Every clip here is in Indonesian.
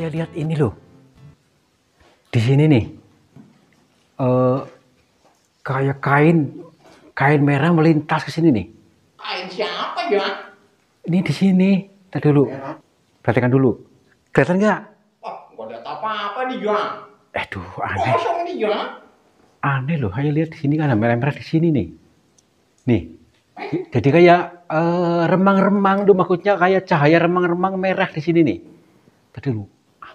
saya lihat ini loh. Di sini nih. Uh, kayak kain kain merah melintas ke sini nih. Kain siapa ya? Ini di sini. Tadi dulu. Merah. Perhatikan dulu. Kelihatan nggak? Wah, nggak apa-apa nih, Eh Aduh, aneh. Kosong nih, Aneh loh, saya lihat di sini kan merah-merah di sini nih. Nih, eh? jadi kayak eh, remang-remang uh, tuh maksudnya kayak cahaya remang-remang merah di sini nih. Tadi lu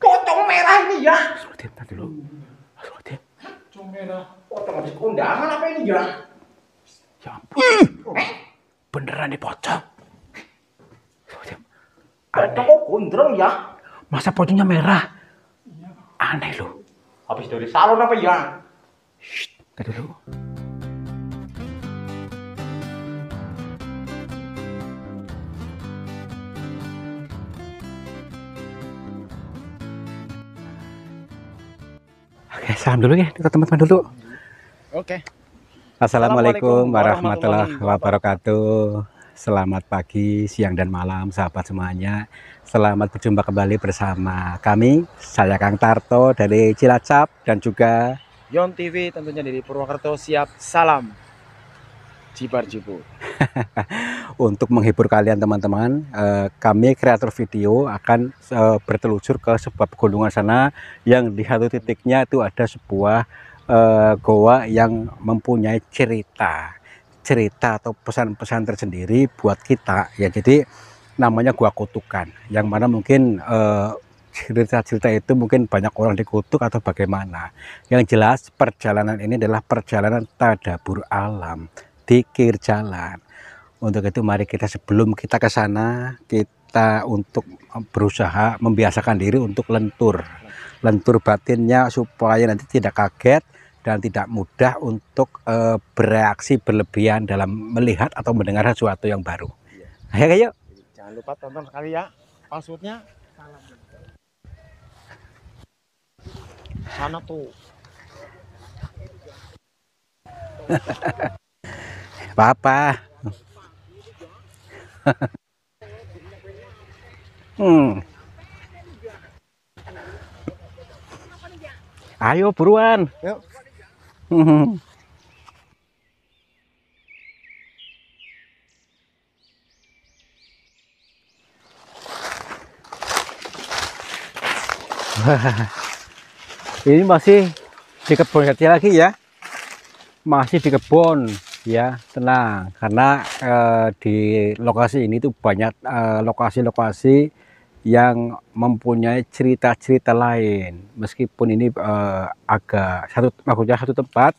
Pocong merah ini ya. Suruh diam, dulu. Seperti. Pocong merah. Pocong habis kondangan apa ini ya? Ya ampun. Eh? Beneran nih pocong. Seperti. Pocong kok gondrong ya? Masa pocongnya merah? Iya. Aneh loh. Habis dari salon apa ya? Shh, dulu. Oke, salam dulu ya, kita teman-teman dulu. Oke. Assalamualaikum warahmatullahi wabarakatuh. Selamat pagi, siang, dan malam, sahabat semuanya. Selamat berjumpa kembali bersama kami. Saya Kang Tarto dari Cilacap dan juga Yon TV tentunya dari Purwokerto. Siap, salam. Jipar Untuk menghibur kalian teman-teman, eh, kami kreator video akan eh, bertelusur ke sebuah pegunungan sana yang di satu titiknya itu ada sebuah eh, goa yang mempunyai cerita, cerita atau pesan-pesan tersendiri buat kita. Ya jadi namanya gua kutukan, yang mana mungkin cerita-cerita itu mungkin banyak orang dikutuk atau bagaimana. Yang jelas perjalanan ini adalah perjalanan tadabur alam di jalan. Untuk itu mari kita sebelum kita ke sana kita untuk berusaha membiasakan diri untuk lentur. Lentur batinnya supaya nanti tidak kaget dan tidak mudah untuk e, bereaksi berlebihan dalam melihat atau mendengar sesuatu yang baru. Iya. Ayo, ayo. Jangan lupa tonton sekali ya. Passwordnya Sana tuh. apa-apa hmm. ayo buruan Yuk. ini masih di kebun kecil lagi ya masih di kebun ya tenang karena eh, di lokasi ini tuh banyak eh, lokasi-lokasi eh, yang mempunyai cerita-cerita lain meskipun ini eh, agak satu maksudnya satu tempat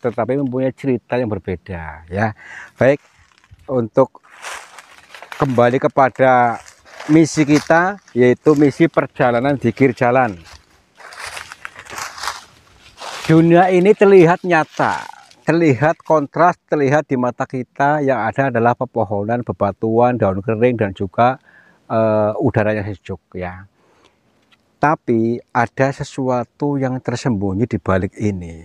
tetapi mempunyai cerita yang berbeda ya baik untuk kembali kepada misi kita yaitu misi perjalanan dikir jalan dunia ini terlihat nyata terlihat kontras terlihat di mata kita yang ada adalah pepohonan, bebatuan, daun kering dan juga uh, udaranya sejuk ya. Tapi ada sesuatu yang tersembunyi di balik ini.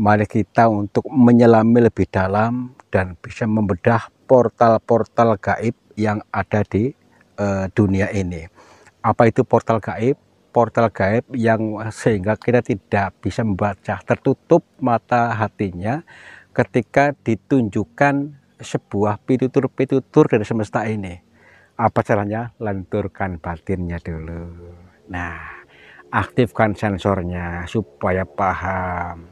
Mari kita untuk menyelami lebih dalam dan bisa membedah portal-portal gaib yang ada di uh, dunia ini. Apa itu portal gaib? portal gaib yang sehingga kita tidak bisa membaca tertutup mata hatinya ketika ditunjukkan sebuah pitutur-pitutur dari semesta ini apa caranya lenturkan batinnya dulu nah aktifkan sensornya supaya paham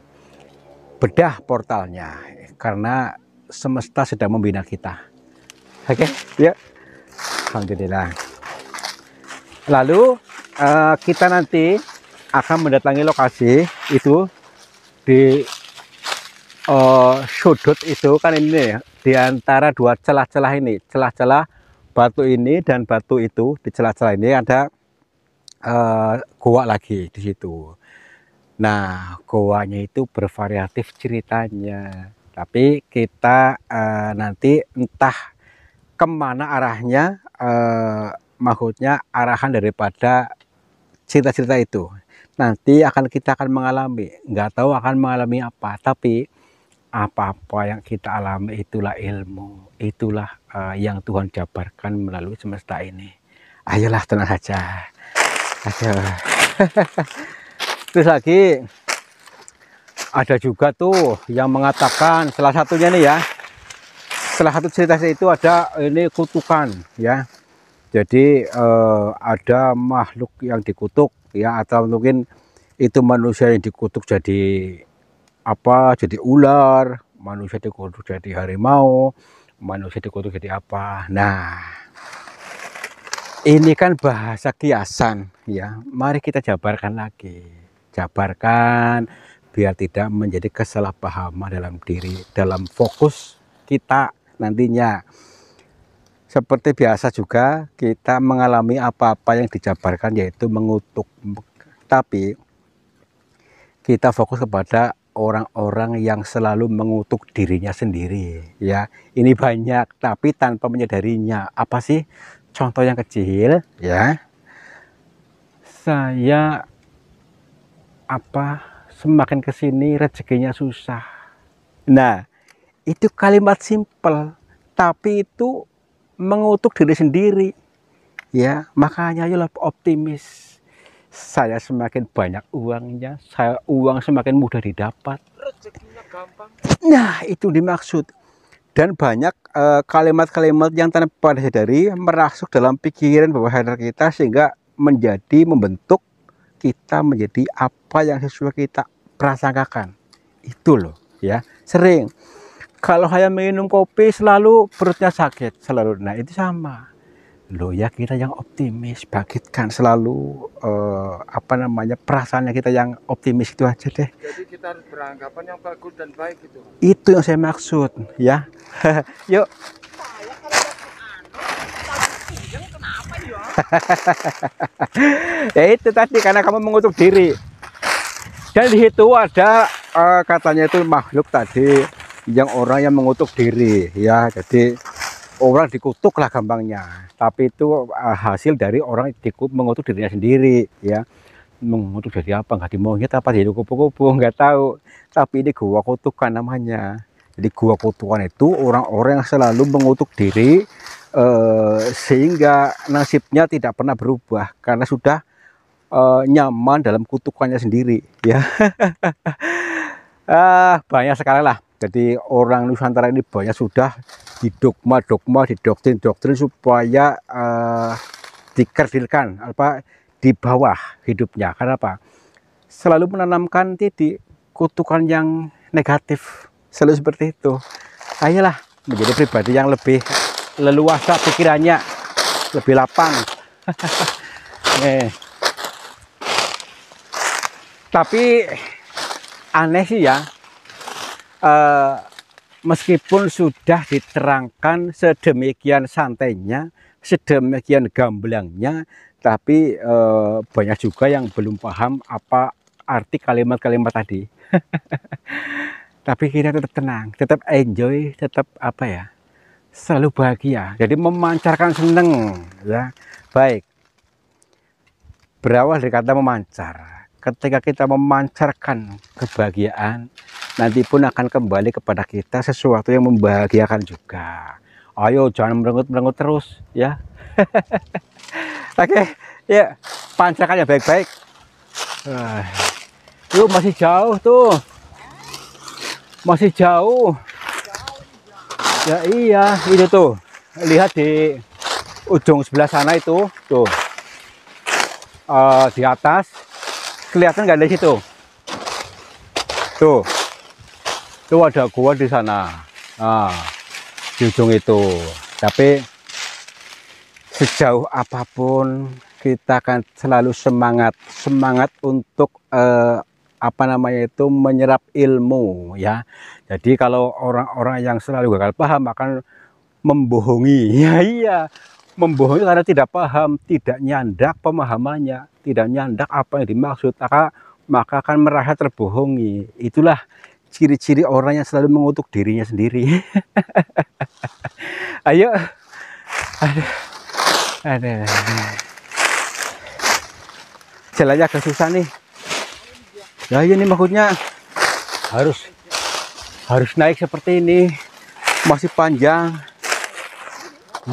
bedah portalnya karena semesta sedang membina kita oke okay? Ya. yuk Alhamdulillah lalu uh, kita nanti akan mendatangi lokasi itu di uh, sudut itu kan ini ya, di antara dua celah-celah ini, celah-celah batu ini dan batu itu di celah-celah ini ada uh, goa lagi di situ. Nah, goanya itu bervariatif ceritanya, tapi kita uh, nanti entah kemana arahnya, uh, maksudnya arahan daripada cerita-cerita itu nanti akan kita akan mengalami nggak tahu akan mengalami apa tapi apa-apa yang kita alami itulah ilmu itulah uh, yang Tuhan jabarkan melalui semesta ini ayolah tenang saja ayo terus lagi ada juga tuh yang mengatakan salah satunya nih ya salah satu cerita itu ada ini kutukan ya jadi eh, ada makhluk yang dikutuk ya atau mungkin itu manusia yang dikutuk jadi apa? Jadi ular, manusia dikutuk jadi harimau, manusia dikutuk jadi apa. Nah, ini kan bahasa kiasan ya. Mari kita jabarkan lagi. Jabarkan biar tidak menjadi kesalahpahaman dalam diri, dalam fokus kita nantinya seperti biasa juga kita mengalami apa-apa yang dijabarkan yaitu mengutuk tapi kita fokus kepada orang-orang yang selalu mengutuk dirinya sendiri ya ini banyak tapi tanpa menyadarinya apa sih contoh yang kecil ya saya apa semakin kesini rezekinya susah nah itu kalimat simpel tapi itu mengutuk diri sendiri ya makanya ayolah optimis saya semakin banyak uangnya saya uang semakin mudah didapat nah itu dimaksud dan banyak eh, kalimat-kalimat uh, yang tanpa disadari merasuk dalam pikiran bawah sadar kita sehingga menjadi membentuk kita menjadi apa yang sesuai kita prasangkakan itu loh ya sering kalau saya minum kopi selalu perutnya sakit selalu nah itu sama lo ya kita yang optimis bangkitkan selalu eh, apa namanya perasaannya kita yang optimis itu aja deh jadi kita harus beranggapan yang bagus dan baik itu itu yang saya maksud ya yuk anu, ya itu tadi karena kamu mengutuk diri dan di situ ada uh, katanya itu makhluk tadi yang orang yang mengutuk diri ya jadi orang dikutuk lah gampangnya tapi itu eh, hasil dari orang dikutuk mengutuk dirinya sendiri ya mengutuk jadi apa nggak dimaunya apa jadi kupu-kupu nggak tahu tapi ini gua kutukan namanya jadi gua kutukan itu orang-orang yang selalu mengutuk diri eh, sehingga nasibnya tidak pernah berubah karena sudah eh, nyaman dalam kutukannya sendiri ya ah banyak sekali lah jadi orang Nusantara ini banyak sudah didogma-dogma, didoktrin-doktrin supaya uh, eh, dikerdilkan apa di bawah hidupnya. Karena apa? Selalu menanamkan titik kutukan yang negatif. Selalu seperti itu. Ayolah menjadi pribadi yang lebih leluasa pikirannya, lebih lapang. eh. Tapi aneh sih ya, Eh, meskipun sudah diterangkan sedemikian santainya, sedemikian gamblangnya, tapi eh, banyak juga yang belum paham apa arti kalimat-kalimat tadi. tapi kita tetap tenang, tetap enjoy, tetap apa ya, selalu bahagia. Jadi memancarkan seneng, ya baik. Berawal dari kata memancar. Ketika kita memancarkan kebahagiaan, nanti pun akan kembali kepada kita sesuatu yang membahagiakan juga ayo jangan merengut-merengut terus ya oke okay, ya pancakan ya baik-baik uh, yuk masih jauh tuh masih jauh ya iya itu tuh lihat di ujung sebelah sana itu tuh uh, di atas kelihatan nggak di situ tuh itu ada gua di sana nah, di ujung itu tapi sejauh apapun kita akan selalu semangat semangat untuk eh, apa namanya itu menyerap ilmu ya jadi kalau orang-orang yang selalu gagal paham akan membohongi ya iya membohongi karena tidak paham tidak nyandak pemahamannya tidak nyandak apa yang dimaksud maka maka akan merasa terbohongi itulah ciri-ciri orang yang selalu mengutuk dirinya sendiri ayo aduh ada jalannya agak susah nih ya, iya Nah ini maksudnya harus harus naik seperti ini masih panjang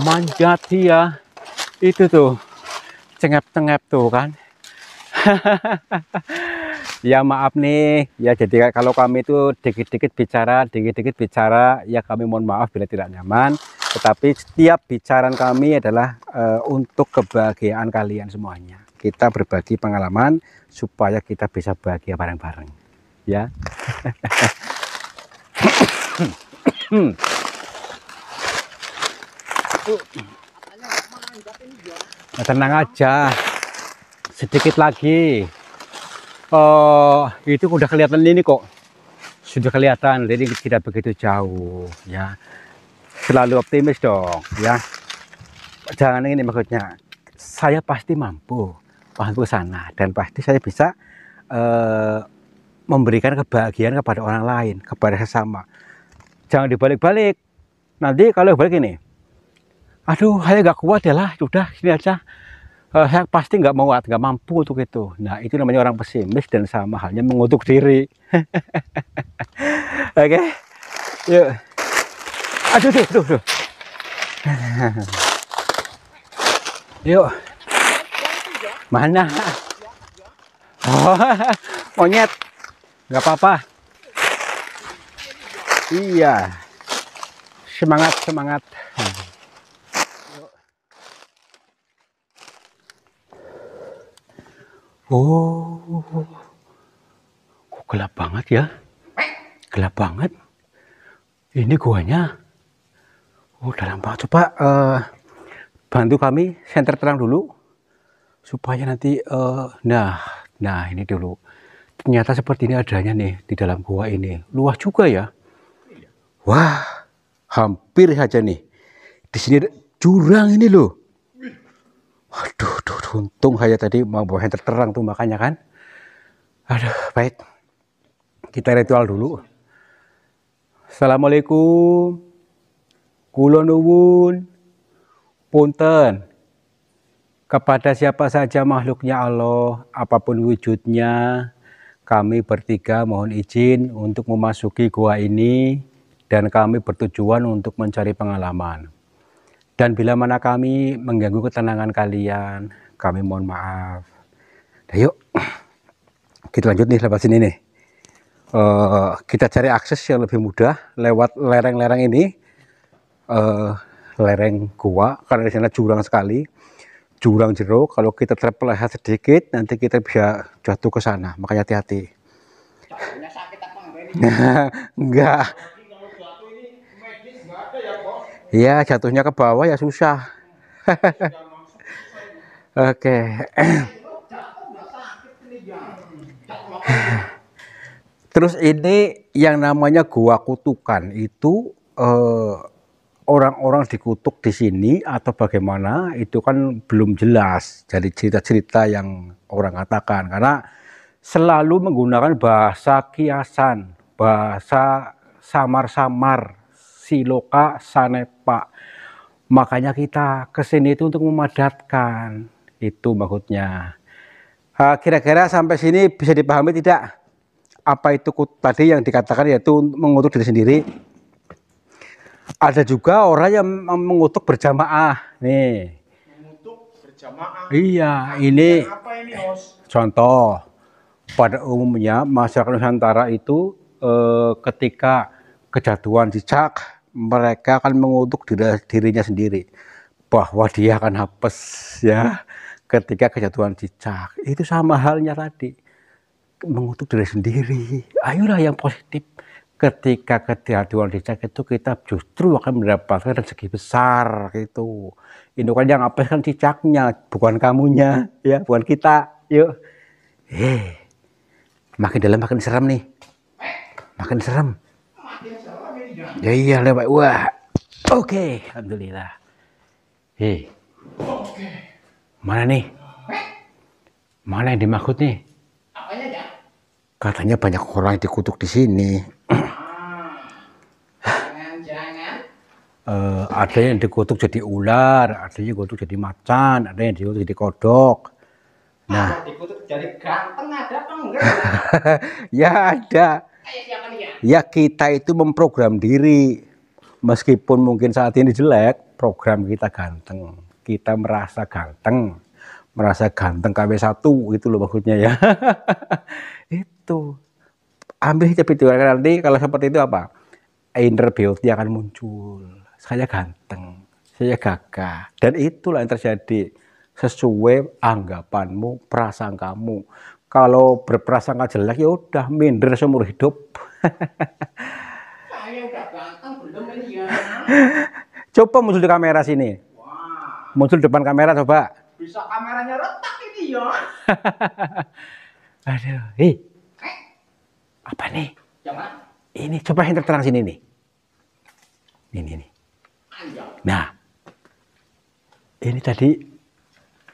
manjat ya itu tuh cengep-cengep tuh kan ya maaf nih ya jadi kalau kami itu dikit-dikit bicara dikit-dikit bicara ya kami mohon maaf bila tidak nyaman tetapi setiap bicaraan kami adalah e, untuk kebahagiaan kalian semuanya kita berbagi pengalaman supaya kita bisa bahagia bareng-bareng ya nah, tenang aja sedikit lagi uh, itu udah kelihatan ini kok sudah kelihatan jadi tidak begitu jauh ya selalu optimis dong ya jangan ini maksudnya saya pasti mampu mampu sana dan pasti saya bisa uh, memberikan kebahagiaan kepada orang lain kepada sesama jangan dibalik-balik nanti kalau balik ini aduh saya nggak kuat ya lah sudah sini aja eh, pasti nggak mau nggak mampu untuk itu nah itu namanya orang pesimis dan sama halnya mengutuk diri oke okay? yuk aduh tuh tuh, tuh. yuk mana oh, monyet nggak apa-apa iya semangat semangat Oh, kok gelap banget ya? Gelap banget. Ini guanya. Oh, dalam banget. Coba uh, bantu kami senter terang dulu supaya nanti uh, nah nah ini dulu ternyata seperti ini adanya nih di dalam gua ini luas juga ya iya. wah hampir saja nih di sini jurang ini loh waduh Untung saja tadi mau bawa yang terterang tuh makanya kan. Aduh, baik. Kita ritual dulu. Assalamualaikum. Kulo nuwun. Punten. Kepada siapa saja makhluknya Allah, apapun wujudnya, kami bertiga mohon izin untuk memasuki gua ini dan kami bertujuan untuk mencari pengalaman. Dan bila mana kami mengganggu ketenangan kalian, kami mohon maaf nah, yuk kita lanjut nih lewat sini nih uh, kita cari akses yang lebih mudah lewat lereng-lereng ini uh, lereng gua karena di sana jurang sekali jurang jeruk kalau kita terpeleset sedikit nanti kita bisa jatuh ke sana makanya hati-hati enggak ya, Iya jatuhnya ke bawah ya susah Oke. Terus ini yang namanya gua kutukan itu eh, orang-orang eh, dikutuk di sini atau bagaimana itu kan belum jelas dari cerita-cerita yang orang katakan karena selalu menggunakan bahasa kiasan, bahasa samar-samar, siloka, sanepa. Makanya kita kesini itu untuk memadatkan itu maksudnya ah, kira-kira sampai sini bisa dipahami tidak apa itu tadi yang dikatakan yaitu mengutuk diri sendiri ada juga orang yang mengutuk berjamaah nih mengutuk berjamaah iya nah, ini, apa ini contoh pada umumnya masyarakat Nusantara itu eh, ketika kejatuhan cicak mereka akan mengutuk dirinya sendiri bahwa dia akan hapus ya ketika kejatuhan cicak itu sama halnya tadi mengutuk diri sendiri ayolah yang positif ketika kejatuhan cicak itu kita justru akan mendapatkan rezeki besar gitu itu kan yang apa kan cicaknya bukan kamunya ya bukan kita yuk heh makin dalam makin serem nih makin serem ya iya lewat wah oke okay. alhamdulillah Hei. Eh. oke okay. Mana nih? Mana yang dimaksud nih? Katanya banyak orang yang dikutuk di sini. Uh, ada yang dikutuk jadi ular, ada yang dikutuk jadi macan, ada yang dikutuk jadi kodok. Nah, ada dikutuk jadi ganteng ada apa enggak? ya ada. Ya? ya kita itu memprogram diri. Meskipun mungkin saat ini jelek, program kita ganteng kita merasa ganteng, merasa ganteng KW1 itu loh maksudnya ya. itu. Ambil juga nanti kalau seperti itu apa? Inner beauty akan muncul. Saya ganteng, saya gagah. Dan itulah yang terjadi sesuai anggapanmu, perasaan kamu Kalau berprasangka jelek ya udah minder seumur hidup. saya udah ganteng belum ya. Coba muncul di kamera sini muncul depan kamera coba. Bisa kameranya retak ini ya. Aduh, hei. Eh? Apa nih? Jangan. Ini coba yang terang sini nih. Ini ini. Nah, ini tadi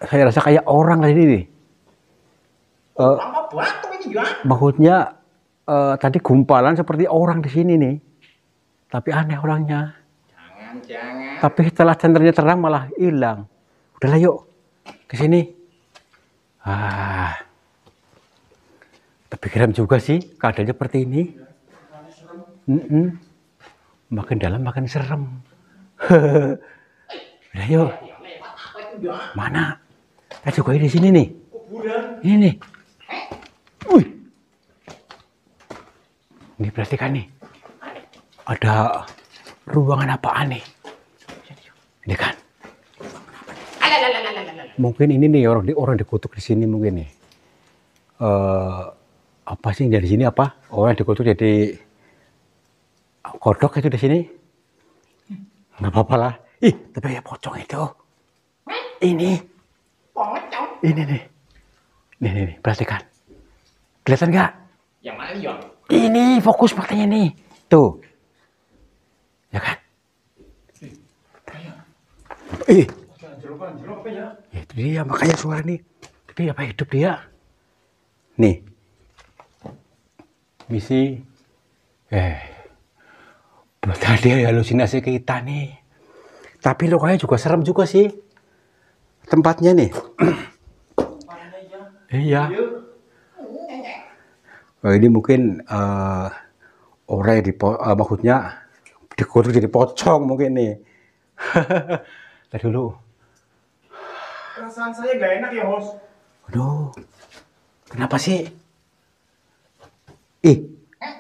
saya rasa kayak orang tadi nih Uh, maksudnya uh, tadi gumpalan seperti orang di sini nih, tapi aneh orangnya. Jangan. Tapi setelah senternya terang malah hilang. Udahlah yuk ke sini. Ah, tapi geram juga sih keadaannya seperti ini. Mm -mm. Makin dalam makin serem. Udah yuk. Mana? Tadi juga di sini nih. Ini nih. Wih. Ini perhatikan nih. Ada ruangan apa aneh ini kan mungkin ini nih orang di orang dikutuk di sini mungkin nih uh, apa sih dari sini apa orang dikutuk jadi kodok itu di sini nggak apa-apa lah ih tapi ya pocong itu ini pocong ini nih nih nih, nih perhatikan kelihatan nggak yang mana ini fokus matanya nih tuh Ya kan? Iya. Eh. Ya, itu dia makanya suara nih. Tapi apa hidup dia? Nih. Misi eh betul dia halusinasi kita nih. Tapi lokasinya juga serem juga sih. Tempatnya nih. Eh, ya. Iya. Oh, ini mungkin uh, orang di uh, eh, maksudnya dikurung jadi pocong mungkin nih Tadi dulu perasaan saya gak enak ya host aduh kenapa sih ih eh?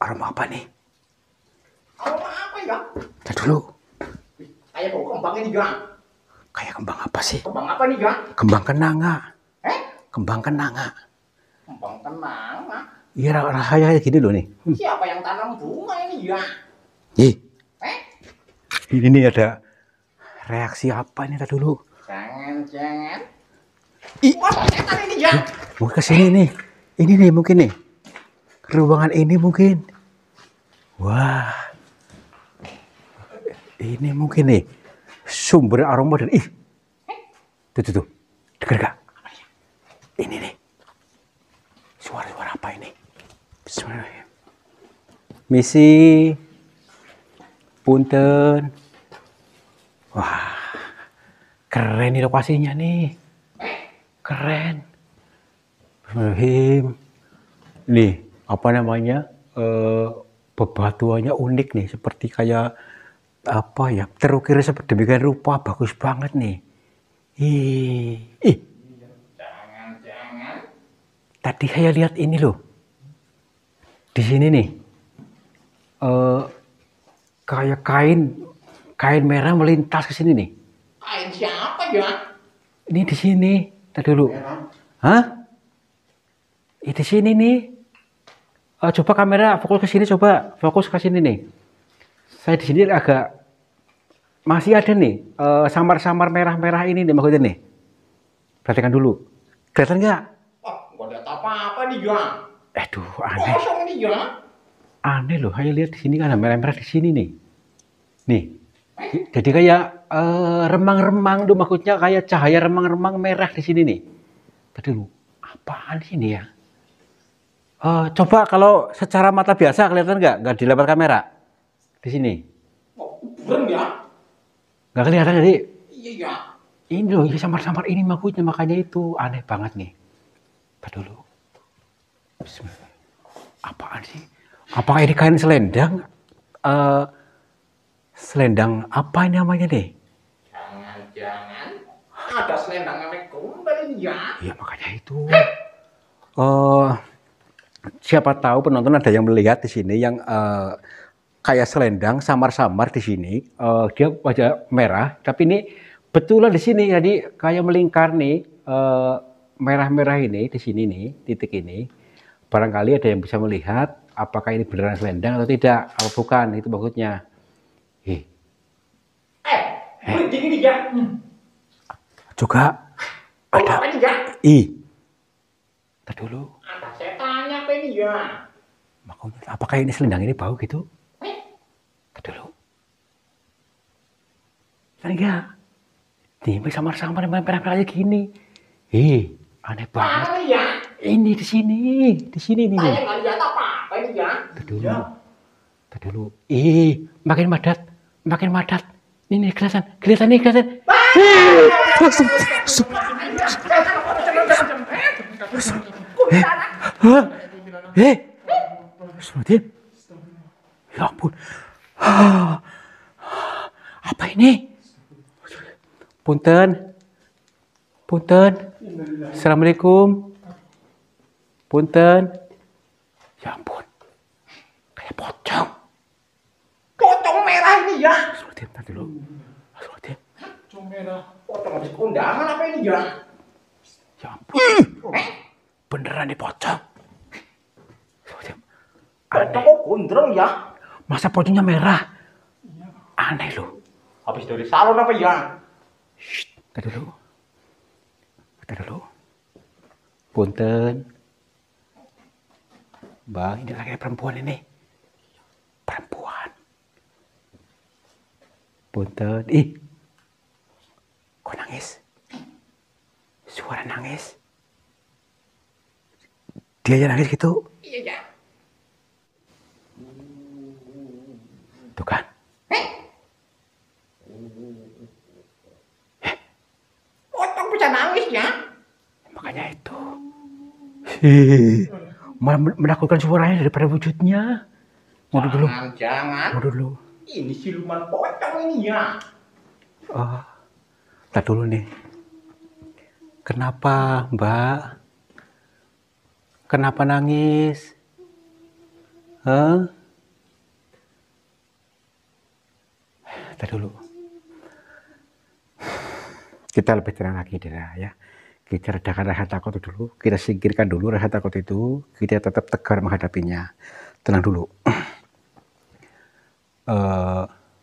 aroma apa nih aroma apa ya Tadi dulu kayak kok kembangnya nih gang kayak kembang apa sih kembang apa nih gang kembang kenanga ah. eh kembang kenanga ah. kembang kenanga ah. Iya, rasanya gini loh nih. Siapa yang tanam bunga ini ya? Ih. Ini ada reaksi apa ini tadi dulu? Jangan, jangan. Ih. Wah, setan ini Mungkin kesini nih. Ini nih mungkin nih. Ruangan ini mungkin. Wah. Ini mungkin nih. Sumber aroma dan ih. Tuh, tuh, tuh. Dengar gak? Ini nih. Suara-suara apa ini? Bismillahirrahmanirrahim. Misi. Punten. Wah, keren nih lokasinya nih. Keren. Bismillahirrahmanirrahim. Nih, apa namanya? E, bebatuannya unik nih, seperti kayak apa ya? Terukir demikian rupa, bagus banget nih. Ih, ih. Tadi saya lihat ini loh. Di sini nih. Uh, kayak kain kain merah melintas ke sini nih. Kain siapa ya? Ini di sini. Tadi dulu. Merah. Hah? Ini di sini nih. Uh, coba kamera fokus ke sini coba fokus ke sini nih. Saya di sini agak masih ada nih eh, samar-samar uh, samar -samar merah-merah ini nih maksudnya nih. Perhatikan dulu. Kelihatan nggak? Oh, nggak ada apa-apa nih Eh Aduh, aneh. Kosong Aneh loh, hanya lihat di sini kan merah-merah di sini nih. Nih, jadi kayak eh, remang-remang uh, tuh maksudnya kayak cahaya remang-remang merah di sini nih. Tadi lu apaan sih ini ya? Uh, coba kalau secara mata biasa kelihatan nggak? Nggak di lewat kamera di sini. Oh, ya? Nggak kelihatan jadi. Iya. iya. Ini loh, ya samar-samar ini maksudnya makanya itu aneh banget nih. Tadi lu. Apaan sih? Apakah ini kain selendang? Uh, selendang apa ini namanya nih? Jangan-jangan ada selendang nenek gombel ya? Iya makanya itu. Uh, siapa tahu penonton ada yang melihat di sini yang uh, kayak selendang samar-samar di sini. Uh, dia wajah merah, tapi ini betulan di sini jadi kayak melingkar nih merah-merah ini di sini nih titik ini. Barangkali ada yang bisa melihat apakah ini beneran selendang atau tidak. atau bukan itu maksudnya. Eh, eh. Hmm. Juga ada. I. Tadi dulu. Ada setannya apa ini ya? Makanya, apakah ini selendang ini bau gitu? Eh. Tadi dulu. Tadi ya. Timbul samar-samar main perang aja gini. Ih, aneh banget. Ya? Ini di sini, di sini nih. Saya nggak apa-apa ini ya. Tadi iya. dulu. Ih, makin padat makin padat. Ini nih kelihatan, kelihatan nih kelihatan. Eh, eh Sumedin, ya ampun, apa ini? Punten, punten, assalamualaikum, punten, ya ampun, kayak pocong cong merah ini ya. Aswadin, tadi dulu. dia Cong merah. Pocong habis kondangan apa ini ya? Ya ampun. Eh? Beneran nih pocong. dia ada kok gondrong ya? Masa pocongnya merah? Iya, Aneh lu. Habis dari salon apa ya? Shh, tadi dulu. Tadi dulu. Punten. Bang, ini lagi perempuan ini. Perempuan. Punten. Ih. Kok nangis? Suara nangis. Dia aja nangis gitu. Iya, ya. Tuh kan. Eh. Eh. bisa nangis ya? Makanya itu. Hmm. menakutkan suaranya daripada wujudnya. Mau dulu. Jangan, Mau dulu. Ini siluman pocong ini ya. Oh, tak dulu nih. Kenapa, Mbak? Kenapa nangis? Hah? Tak dulu. Kita lebih tenang lagi, Dera, ya kita redakan rasa takut itu dulu, kita singkirkan dulu rasa takut itu, kita tetap tegar menghadapinya. Tenang dulu uh,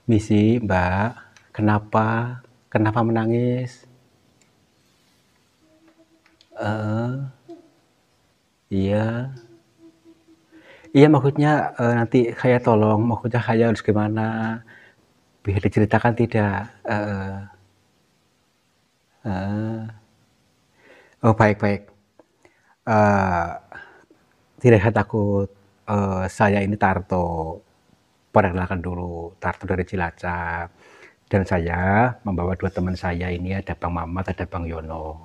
misi Mbak, kenapa kenapa menangis? Uh, iya. Iya maksudnya uh, nanti saya tolong maksudnya saya harus gimana? Bisa diceritakan tidak? Uh, uh. Oh baik baik. Uh, tidak saya takut uh, saya ini Tarto perkenalkan dulu Tartu dari Cilacap. Dan saya membawa dua teman saya ini ada Bang Mamat, ada Bang Yono.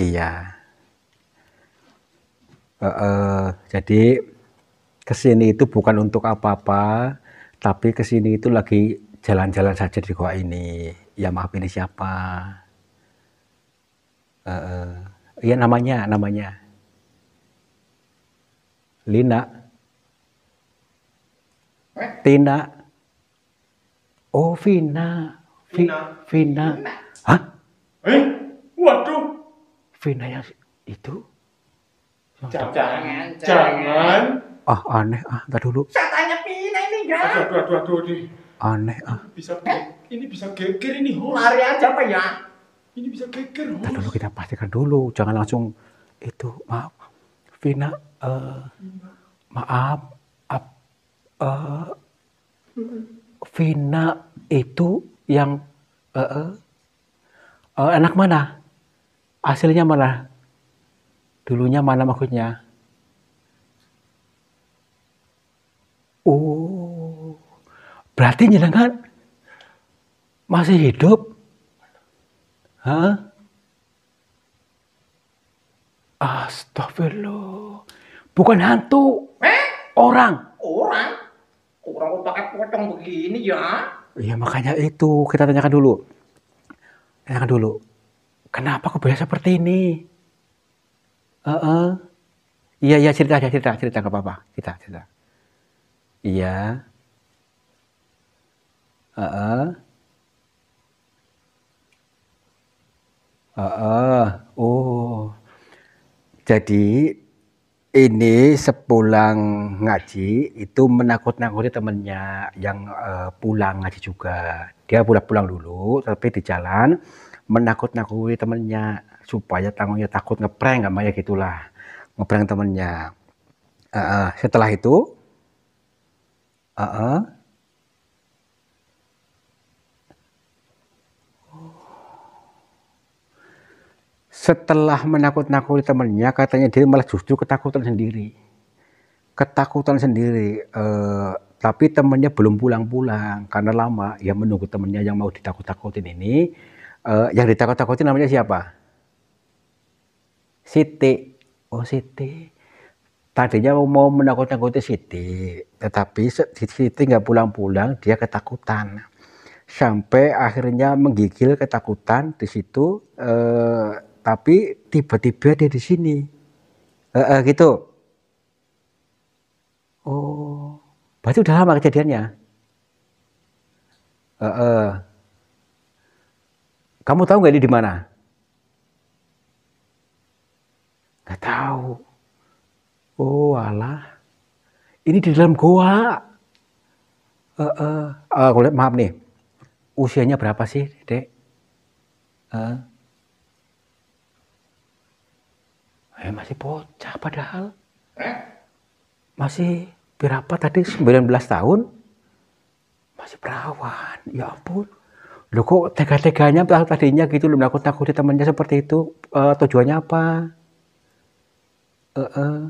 Iya. Uh, uh, jadi kesini itu bukan untuk apa-apa, tapi kesini itu lagi jalan-jalan saja di gua ini. Ya maaf ini siapa? Uh, uh, iya namanya, namanya. Lina. Tina. Oh, Vina. Vina. Vina. Hah? Eh, waduh. Vina yang itu? Jangan, jangan. jangan. Ah, aneh ah, entar dulu. Saya tanya Vina ini enggak. Aduh, aduh, aduh, aduh. Aneh ah. Bisa eh? ini bisa geger ini Host. Lari aja Pak ya. Ini bisa geger Entar dulu kita pastikan dulu, jangan langsung itu maaf. Vina, uh, Vina. maaf uh, Vina itu yang uh, uh, anak mana? Hasilnya mana? Dulunya mana maksudnya? Oh, berarti jenengan masih hidup? Hah? Astagfirullah. Bukan hantu. Eh? Orang. Orang? Orang kok pakai potong begini ya? Iya makanya itu kita tanyakan dulu. Tanyakan dulu. Kenapa bisa seperti ini? Eh, uh -uh. iya iya cerita aja cerita cerita ke apa-apa cerita cerita. Iya. Eh, uh uh. Uh -uh. oh. Jadi ini sepulang ngaji itu menakut-nakuti temennya yang uh, pulang ngaji juga. Dia pulang pulang dulu, tapi di jalan menakut-nakuti temennya supaya tanggungnya takut ngeprank nggak ya gitulah ngeprank temennya. Uh, setelah itu, uh, uh, setelah menakut-nakuti temannya katanya dia malah justru ketakutan sendiri ketakutan sendiri eh, tapi temannya belum pulang-pulang karena lama ya menunggu temannya yang mau ditakut-takutin ini eh, yang ditakut-takutin namanya siapa Siti oh Siti tadinya mau menakut-nakuti Siti tetapi Siti nggak pulang-pulang dia ketakutan sampai akhirnya menggigil ketakutan di situ eh, tapi tiba-tiba dia di sini e -e, gitu oh berarti udah lama kejadiannya e -e. kamu tahu nggak ini di mana nggak tahu oh alah ini di dalam goa e -e. Uh, maaf nih usianya berapa sih dek uh, eh, masih bocah padahal eh? masih berapa tadi 19 tahun masih perawan ya ampun Loh kok tega-teganya tadinya gitu aku takut di temannya seperti itu uh, tujuannya apa uh -uh.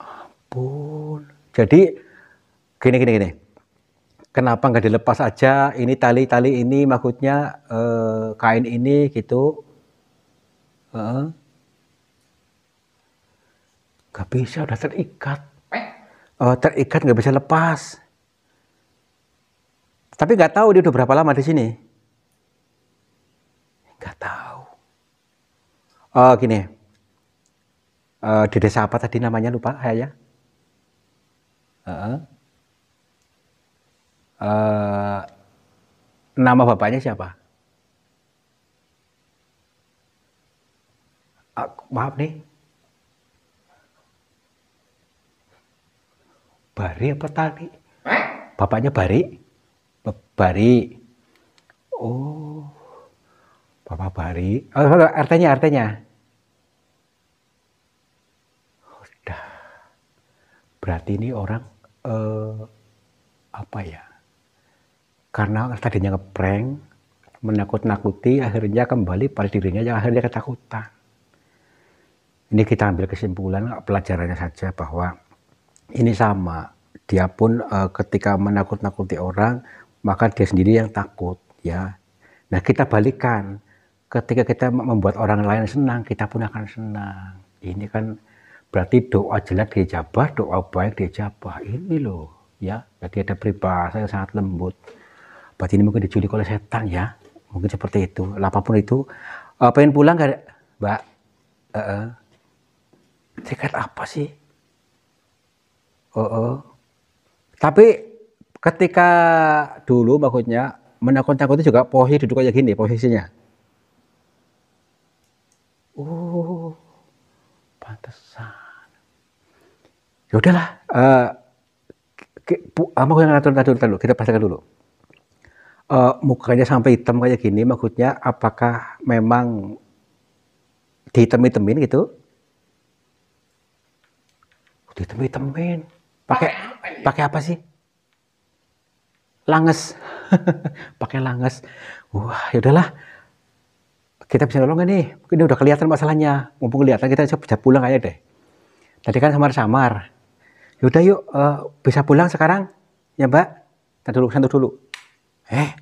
ampun jadi gini gini kenapa nggak dilepas aja ini tali-tali ini maksudnya uh, kain ini gitu Uh, gak bisa, udah terikat. Uh, terikat nggak bisa lepas. Tapi nggak tahu dia udah berapa lama di sini. Nggak tahu. Uh, gini, uh, di desa apa tadi namanya lupa saya. Uh, uh, ya? eh, nama bapaknya siapa? aku, maaf nih Bari apa tali? Bapaknya Bari? Bari. Oh. Bapak Bari. Oh, oh, nya artinya, nya Udah. Berarti ini orang eh, apa ya? Karena tadinya ngeprank, menakut-nakuti, akhirnya kembali pada dirinya yang akhirnya ketakutan ini kita ambil kesimpulan pelajarannya saja bahwa ini sama dia pun e, ketika menakut-nakuti orang maka dia sendiri yang takut ya nah kita balikan ketika kita membuat orang lain senang kita pun akan senang ini kan berarti doa jelek dijabah doa baik dijabah ini loh ya jadi ada peribahasa yang sangat lembut berarti ini mungkin diculik oleh setan ya mungkin seperti itu Lapapun itu eh, pengen pulang gak mbak uh -uh tiket apa sih? Oh, oh. tapi ketika dulu maksudnya menakut-nakuti juga posisi duduk kayak gini posisinya. Oh, pantesan. Ya udahlah, uh, maksudnya tahu ngatur dulu, kita pastikan dulu. Uh, mukanya sampai hitam kayak gini, maksudnya apakah memang dihitam-hitamin gitu? ditemui temen pakai pakai apa sih langes pakai langes wah yaudahlah kita bisa nolong gak nih ini udah kelihatan masalahnya mumpung kelihatan kita bisa pulang aja deh tadi kan samar-samar yaudah yuk uh, bisa pulang sekarang ya mbak kita dulu santu dulu eh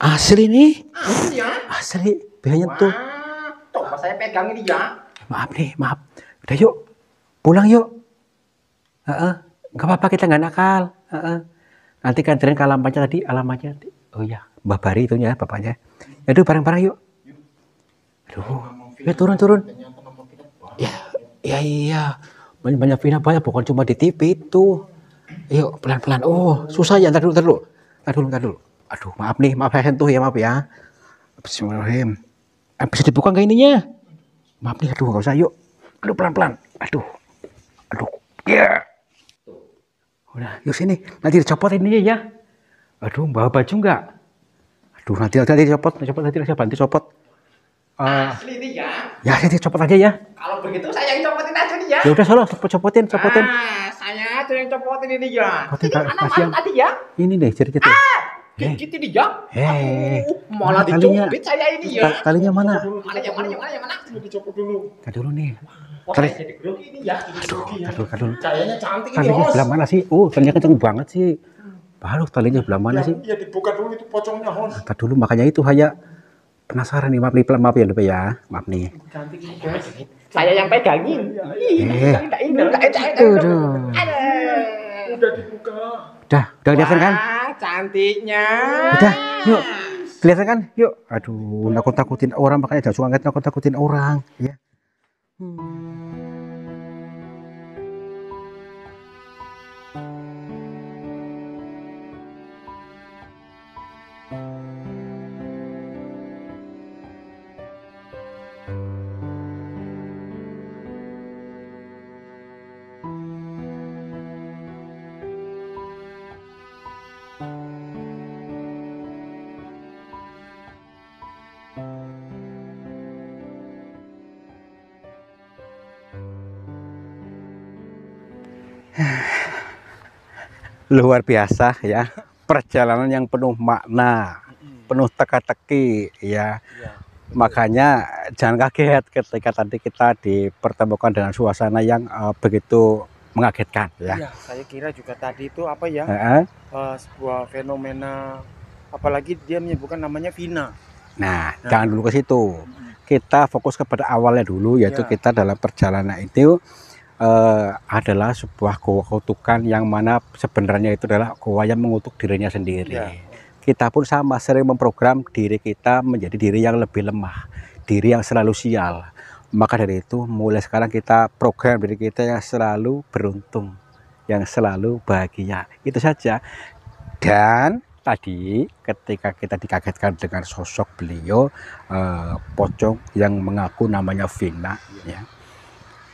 asli nih asli ya asli bisa nyentuh Wah, saya pegang ini ya maaf nih maaf udah yuk pulang yuk Heeh. Enggak apa-apa kita nggak nakal. Heeh. Nanti kan ke alamatnya tadi, alamatnya. nanti. Oh iya, Mbah Bari itu ya bapaknya. Aduh, bareng-bareng yuk. Aduh, ya turun-turun. Ya, ya iya. Banyak banyak vina banyak bukan cuma di TV itu. Yuk, pelan-pelan. Oh, susah ya, ntar dulu, ntar dulu. Ntar dulu, ntar dulu. Aduh, maaf nih, maaf saya sentuh ya, maaf ya. Bismillahirrahmanirrahim. Eh, bisa dibuka nggak ininya? Maaf nih, aduh, nggak usah, yuk. Aduh, pelan-pelan. Aduh. Aduh. Ya. Yeah. Udah, yuk sini, nanti dicopotin ini ya. Aduh, bawa baju enggak? Aduh, nanti nanti dicopot, dicopot nanti copot Nanti copot. Uh, eh, Asli ini ya. Ya, nanti copot aja ya. Kalau begitu saya yang copotin aja nih ya. Ya udah salah, copotin, copotin. Ah, saya aja yang copotin ini ya. Copotin, ini anak tadi ya. Ini deh cerita. Ah, gigit eh. Gitu nih ya. Hei. Eh. Malah dicopot saya ini ya. Talinya mana? Mana yang mana yang mana yang mana? Dicopot dulu. Tadi dulu nih. Wah, jadi grogi ini ya, ini aduh, grogi ya. Aduh, aduh. Kayaknya cantik ini, Talinya belah mana sih? Oh, ternyata kenceng banget sih. Baru talinya belah mana ya, sih? Iya, dibuka dulu itu pocongnya, Hos. Nah, dulu makanya itu hanya penasaran nih, maaf nih, maaf ya, Lepe ya. Maaf nih. Cantik ini, Bos. Saya yang pegangin. Iya. Aduh. Udah dibuka. Udah, udah kelihatan kan? cantiknya. Udah, yuk. Kelihatan kan? Yuk. Aduh, nakut-nakutin orang makanya jangan suka nakut-nakutin orang, ya. Hmm. luar biasa ya perjalanan yang penuh makna penuh teka-teki ya, iya, makanya jangan kaget ketika tadi kita dipertemukan dengan suasana yang uh, begitu mengagetkan ya. ya saya kira juga tadi itu apa ya uh -huh. uh, sebuah fenomena apalagi dia menyebutkan namanya Vina nah, nah. jangan dulu ke situ kita fokus kepada awalnya dulu yaitu ya. kita dalam perjalanan itu uh, adalah sebuah goa kutukan yang mana sebenarnya itu adalah goa yang mengutuk dirinya sendiri. Ya. Kita pun sama sering memprogram diri kita menjadi diri yang lebih lemah, diri yang selalu sial. Maka dari itu mulai sekarang kita program diri kita yang selalu beruntung, yang selalu bahagia. Itu saja. Dan tadi ketika kita dikagetkan dengan sosok beliau eh, pocong yang mengaku namanya Vina ya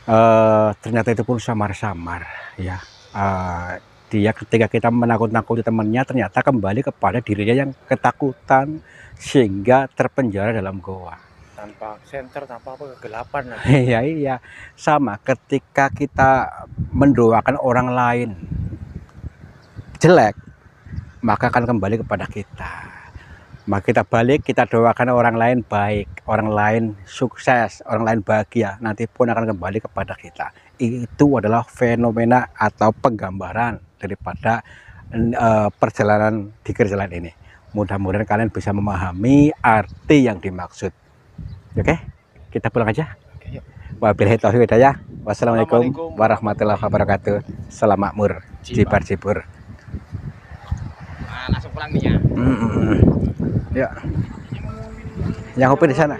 uh, ternyata itu pun samar-samar ya uh, dia ketika kita menakut-nakuti temannya ternyata kembali kepada dirinya yang ketakutan sehingga terpenjara dalam goa tanpa senter tanpa apa kegelapan iya iya sama ketika kita mendoakan orang lain jelek maka akan kembali kepada kita maka kita balik, kita doakan orang lain baik, orang lain sukses, orang lain bahagia, nanti pun akan kembali kepada kita. Itu adalah fenomena atau penggambaran daripada uh, perjalanan di kerjalan ini. Mudah-mudahan kalian bisa memahami arti yang dimaksud. Oke, okay? kita pulang aja. Wabillahi taufiq hidayah. Wassalamualaikum warahmatullahi wabarakatuh. selamat makmur, jibar jibur. Nah, langsung pulang nih ya. Mm -mm. 然后被你删了。